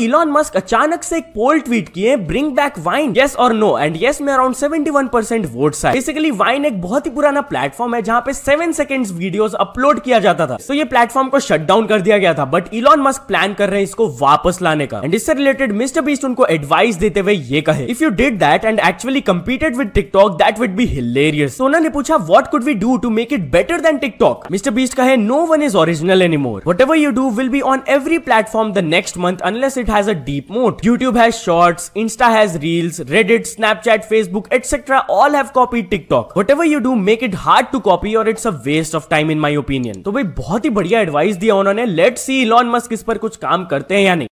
Elon Musk अचानक से एक पोल ट्वीट किए ब्रिंग बैक वाइन यस और नो एंड यस में around seventy one percent vote है बेसिकली वाइन एक बहुत ही पुराना प्लेटफॉर्म है जहाँ पे सेवन सेकेंड वीडियो अपलोड किया जाता था तो so, ये प्लेटफॉर्म को शट डाउन कर दिया गया था बट इलॉन मस्क प्लान कर रहे हैं इसको वापस लाने का एंड इससे रिलेटेड मिस्टर बीस्ट उनको एडवाइस देते हुए ये कहे if you did that and actually competed with TikTok that would be hilarious Sona ने पूछा what could we do to make it better than TikTok Mr Beast कहे no one is original any more whatever you do will be on every platform the next month unless it Reddit has a deep moat YouTube has shorts Insta has reels Reddit Snapchat Facebook etcetera all have copy TikTok whatever you do make it hard to copy और it's a waste of time in my opinion तो भाई बहुत ही बढ़िया advice दिया उन्होंने let see Elon Musk इस पर कुछ काम करते हैं या नहीं